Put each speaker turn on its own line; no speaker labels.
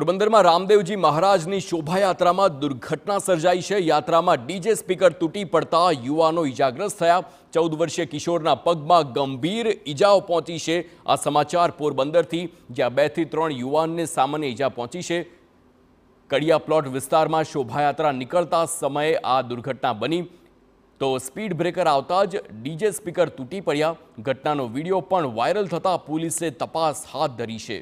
પોરબંદરમાં રામદેવજી મહારાજની શોભાયાત્રામાં દુર્ઘટના સર્જાઈ છે યાત્રામાં ડીજે સ્પીકર તૂટી પડતા યુવાનો ઇજાગ્રસ્ત થયા ચૌદ વર્ષીય કિશોરના પગમાં ગંભીર ઈજાઓ પહોંચી છે આ સમાચાર પોરબંદરથી જ્યાં બેથી ત્રણ યુવાનને સામાન્ય ઈજા પહોંચી છે કડિયા પ્લોટ વિસ્તારમાં શોભાયાત્રા નીકળતા સમયે આ દુર્ઘટના બની તો સ્પીડ બ્રેકર આવતા જ ડીજે સ્પીકર તૂટી પડ્યા ઘટનાનો વિડીયો પણ વાયરલ થતાં પોલીસે તપાસ હાથ ધરી છે